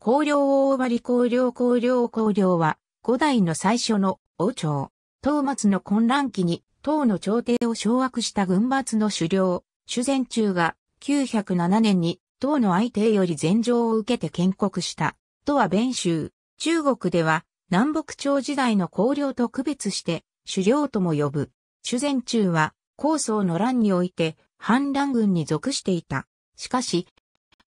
公領大張公領公領公領は、五代の最初の王朝、東末の混乱期に、唐の朝廷を掌握した軍閥の首領、主前中が、907年に、唐の相手より禅譲を受けて建国した。とは弁州。中国では、南北朝時代の公領と区別して、首領とも呼ぶ。主前中は、高層の乱において、反乱軍に属していた。しかし、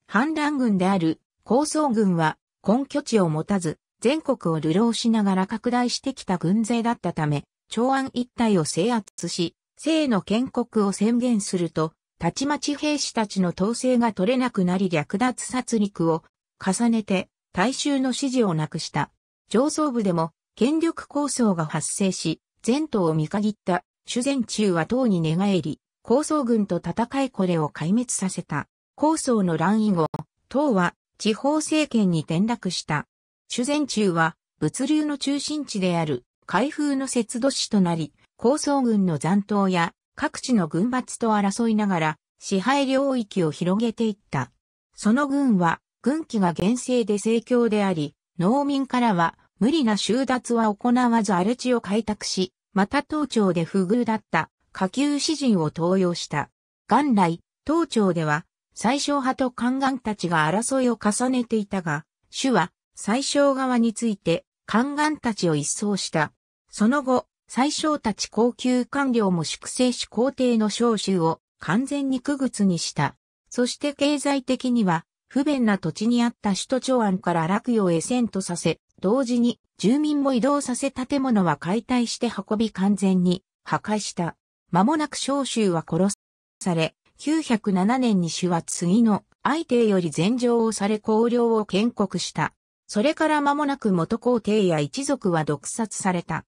反乱軍である高層軍は根拠地を持たず、全国を流浪しながら拡大してきた軍勢だったため、長安一帯を制圧し、生の建国を宣言すると、たちまち兵士たちの統制が取れなくなり略奪殺戮を重ねて大衆の支持をなくした。上層部でも権力構想が発生し、前途を見限った主前中は党に寝返り、高層軍と戦いこれを壊滅させた。高層の乱以後、党は地方政権に転落した。修善中は物流の中心地である開封の節度市となり、高層軍の残党や各地の軍閥と争いながら支配領域を広げていった。その軍は軍旗が厳正で盛況であり、農民からは無理な収奪は行わず荒れ地を開拓し、また当庁で不遇だった下級詩人を登用した。元来、当庁では最小派と宦官たちが争いを重ねていたが、主は最小側について宦官たちを一掃した。その後、最小たち高級官僚も粛清し皇帝の召集を完全に区別にした。そして経済的には、不便な土地にあった首都長安から洛陽へ遷都させ、同時に住民も移動させ建物は解体して運び完全に破壊した。間もなく召集は殺され、907年に主は次の相帝より禅譲をされ公領を建国した。それから間もなく元皇帝や一族は毒殺された。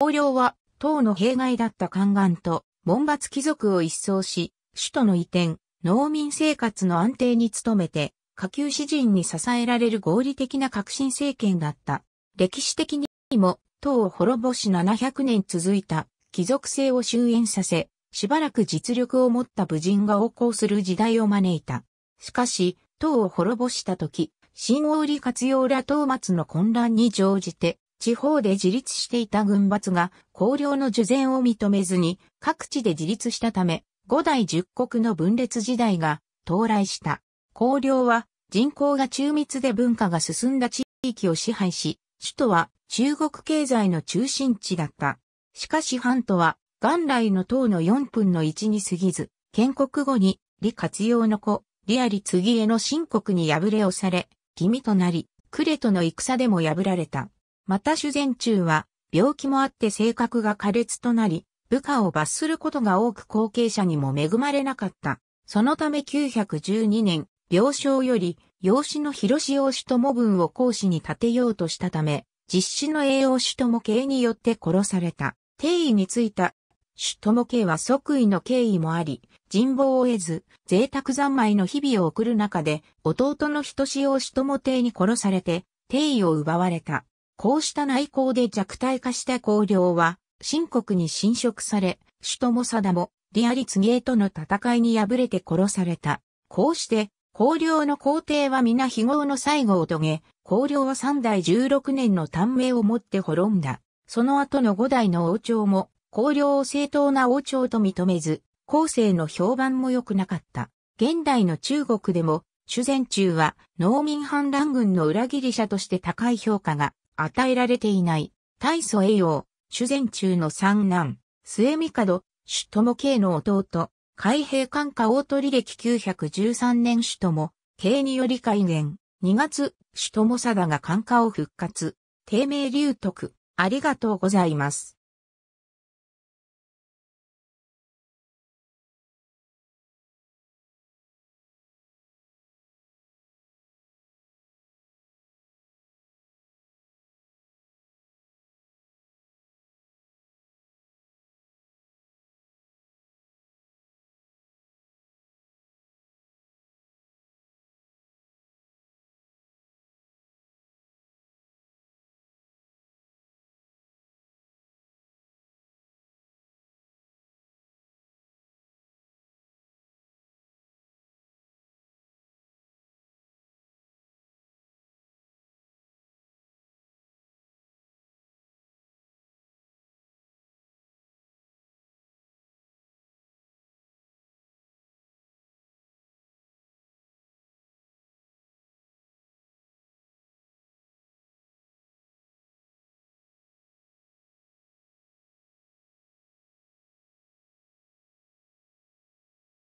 公領は、党の弊害だった宦官と、門閥貴族を一掃し、首都の移転、農民生活の安定に努めて、下級詩人に支えられる合理的な革新政権だった。歴史的にも、党を滅ぼし700年続いた貴族性を終焉させ、しばらく実力を持った武人が横行する時代を招いた。しかし、唐を滅ぼした時、新王利活用ら討末の混乱に乗じて、地方で自立していた軍閥が、公領の受善を認めずに、各地で自立したため、五代十国の分裂時代が到来した。公領は、人口が中密で文化が進んだ地域を支配し、首都は中国経済の中心地だった。しかし半島は元来の党の4分の1に過ぎず、建国後に、李活用の子、李あり次への申告に敗れをされ、義味となり、クレとの戦でも破られた。また修善中は、病気もあって性格が苛烈となり、部下を罰することが多く後継者にも恵まれなかった。そのため912年、病床より、養子の広志養子とも分を講師に立てようとしたため、実施の栄養子とも刑によって殺された。定位についた主友家は即位の経緯もあり、人望を得ず、贅沢三昧の日々を送る中で、弟の人志を主友帝に殺されて、帝位を奪われた。こうした内向で弱体化した公領は、秦国に侵食され、主友貞も、リアリツゲーとの戦いに敗れて殺された。こうして、公領の皇帝は皆非業の最後を遂げ、公領は三代十六年の短命をもって滅んだ。その後の五代の王朝も、公領を正当な王朝と認めず、後世の評判も良くなかった。現代の中国でも、主前中は農民反乱軍の裏切り者として高い評価が与えられていない。大祖栄養、主前中の三男、末帝、主友慶の弟、海兵官家大取歴913年主友、慶により改元。2月、主友貞が官家を復活。丁迷流徳。ありがとうございます。